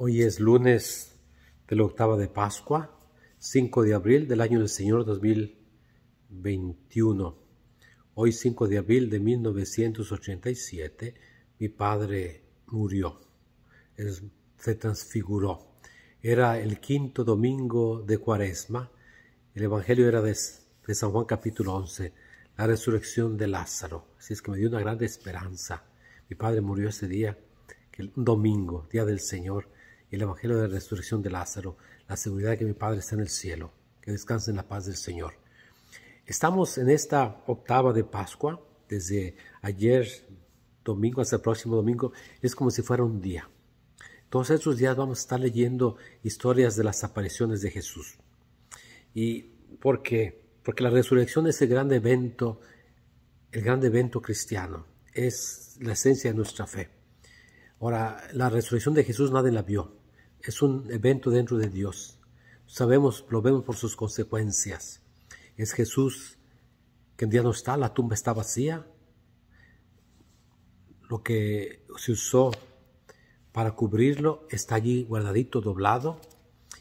Hoy es lunes de la octava de Pascua, 5 de abril del año del Señor 2021. Hoy 5 de abril de 1987 mi padre murió, se transfiguró. Era el quinto domingo de Cuaresma, el Evangelio era de, de San Juan capítulo 11, la resurrección de Lázaro. Así es que me dio una gran esperanza. Mi padre murió ese día, un domingo, día del Señor el Evangelio de la Resurrección de Lázaro, la seguridad de que mi Padre está en el cielo, que descanse en la paz del Señor. Estamos en esta octava de Pascua, desde ayer domingo hasta el próximo domingo, es como si fuera un día. Todos esos días vamos a estar leyendo historias de las apariciones de Jesús. ¿Y por qué? Porque la resurrección es el gran evento, el gran evento cristiano, es la esencia de nuestra fe. Ahora, la resurrección de Jesús nadie la vio, es un evento dentro de Dios. Sabemos, lo vemos por sus consecuencias. Es Jesús que en día no está, la tumba está vacía. Lo que se usó para cubrirlo está allí guardadito, doblado,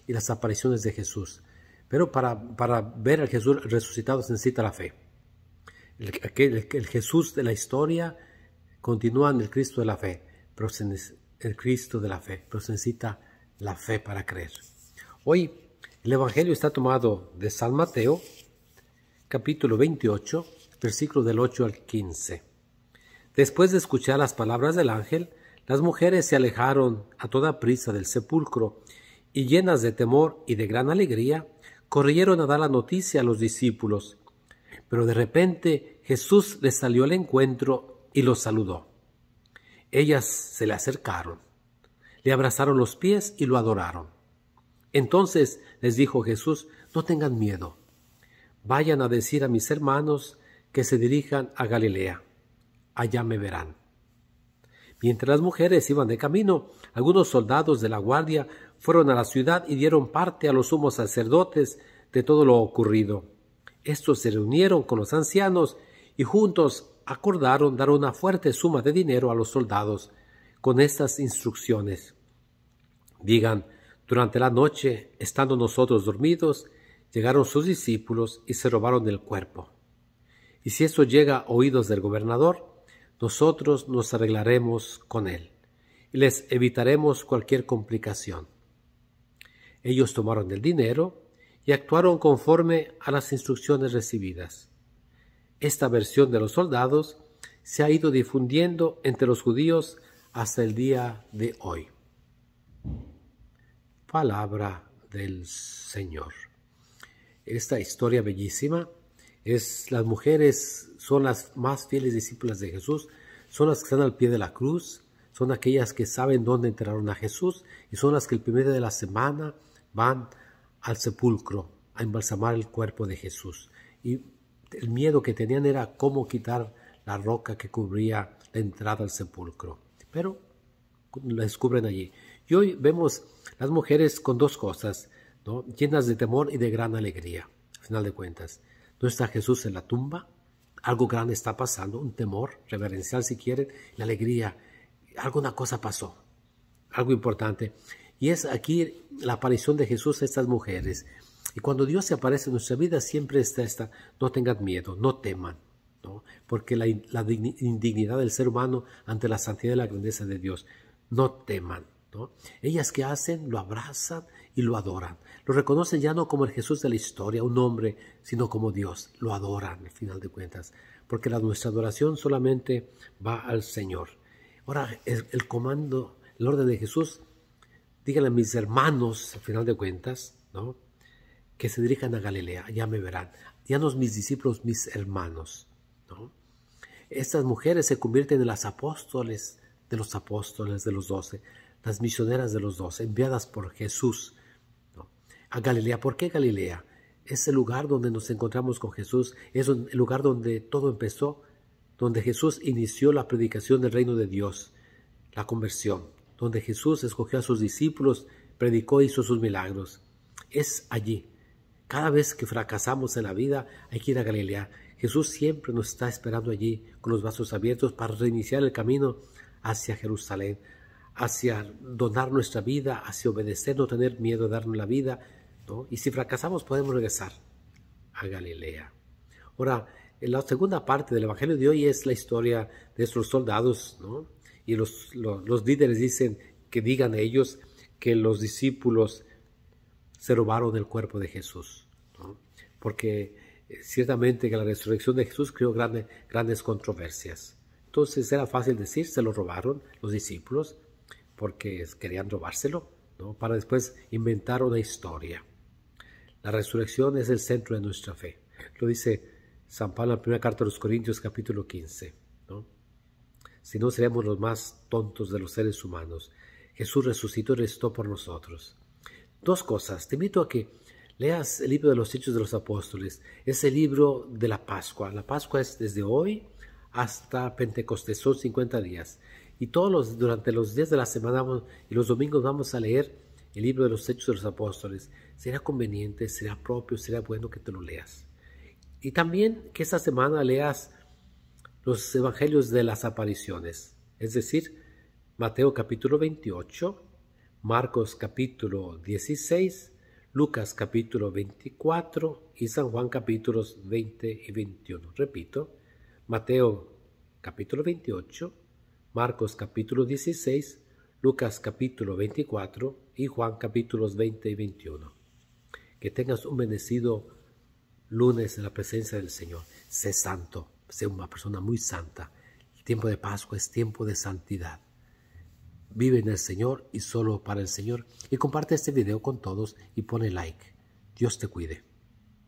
y las apariciones de Jesús. Pero para, para ver al Jesús resucitado se necesita la fe. El, Jesús de la historia continúa en el Cristo de la fe, pero el Cristo de la fe, pero necesita la fe para creer. Hoy el Evangelio está tomado de San Mateo, capítulo 28, versículos del 8 al 15. Después de escuchar las palabras del ángel, las mujeres se alejaron a toda prisa del sepulcro y llenas de temor y de gran alegría, corrieron a dar la noticia a los discípulos. Pero de repente Jesús les salió al encuentro y los saludó. Ellas se le acercaron le abrazaron los pies y lo adoraron. Entonces les dijo Jesús, no tengan miedo, vayan a decir a mis hermanos que se dirijan a Galilea, allá me verán. Mientras las mujeres iban de camino, algunos soldados de la guardia fueron a la ciudad y dieron parte a los sumos sacerdotes de todo lo ocurrido. Estos se reunieron con los ancianos y juntos acordaron dar una fuerte suma de dinero a los soldados con estas instrucciones. Digan, durante la noche, estando nosotros dormidos, llegaron sus discípulos y se robaron el cuerpo. Y si eso llega a oídos del gobernador, nosotros nos arreglaremos con él y les evitaremos cualquier complicación. Ellos tomaron el dinero y actuaron conforme a las instrucciones recibidas. Esta versión de los soldados se ha ido difundiendo entre los judíos hasta el día de hoy palabra del Señor. Esta historia bellísima es las mujeres son las más fieles discípulas de Jesús, son las que están al pie de la cruz, son aquellas que saben dónde entraron a Jesús y son las que el primer día de la semana van al sepulcro a embalsamar el cuerpo de Jesús. Y el miedo que tenían era cómo quitar la roca que cubría la entrada al sepulcro. Pero la descubren allí. Y hoy vemos las mujeres con dos cosas, llenas de temor y de gran alegría, al final de cuentas. No está Jesús en la tumba, algo grande está pasando, un temor reverencial si quieren, la alegría, alguna cosa pasó, algo importante. Y es aquí la aparición de Jesús a estas mujeres. Y cuando Dios se aparece en nuestra vida siempre está esta, no tengan miedo, no teman, porque la indignidad del ser humano ante la santidad y la grandeza de Dios, no teman, ellas que hacen, lo abrazan y lo adoran. Lo reconocen ya no como el Jesús de la historia, un hombre, sino como Dios. Lo adoran, al final de cuentas, porque la, nuestra adoración solamente va al Señor. Ahora, el, comando, el orden de Jesús, díganle a mis hermanos, al final de cuentas, ¿no? que se dirijan a Galilea, ya me verán. Ya no mis discípulos, mis hermanos. ¿no? Estas mujeres se convierten en las apóstoles de los apóstoles de los doce, las misioneras de los doce, enviadas por Jesús a Galilea. ¿Por qué Galilea? Es el lugar donde nos encontramos con Jesús, es el lugar donde todo empezó, donde Jesús inició la predicación del reino de Dios, la conversión, donde Jesús escogió a sus discípulos, predicó e hizo sus milagros. Es allí. Cada vez que fracasamos en la vida, hay que ir a Galilea. Jesús siempre nos está esperando allí con los brazos abiertos para reiniciar el camino hacia Jerusalén, hacia donar nuestra vida, hacia obedecer, no tener miedo de darnos la vida. Y si fracasamos podemos regresar a Galilea. Ahora, la segunda parte del Evangelio de hoy es la historia de estos soldados, Y los, líderes dicen que digan a ellos que los discípulos se robaron el cuerpo de Jesús, Porque eh, ciertamente que la resurrección de Jesús creó grandes controversias. Entonces era fácil decir, se lo robaron los discípulos porque querían robárselo, ¿no? para después inventar una historia. La resurrección es el centro de nuestra fe. Lo dice San Pablo en la primera carta de los Corintios capítulo 15. Si no, seremos los más tontos de los seres humanos. Jesús resucitó y restó por nosotros. Dos cosas. Te invito a que leas el libro de los Hechos de los Apóstoles. Es el libro de la Pascua. La Pascua es desde hoy hasta Pentecostés, son 50 días. Y todos los, durante los días de la semana y los domingos vamos a leer el libro de los Hechos de los Apóstoles. Será conveniente, será propio, será bueno que te lo leas. Y también que esta semana leas los Evangelios de las Apariciones, es decir, Mateo capítulo 28, Marcos capítulo 16, Lucas capítulo 24 y San Juan capítulos 20 y 21. Repito, Mateo capítulo 28, Marcos capítulo 16, Lucas capítulo 24 y Juan capítulos 20 y 21. Que tengas un bendecido lunes en la presencia del Señor. Sé santo, sé una persona muy santa. El tiempo de Pascua es tiempo de santidad. Vive en el Señor y solo para el Señor. Y comparte este video con todos y pone like. Dios te cuide.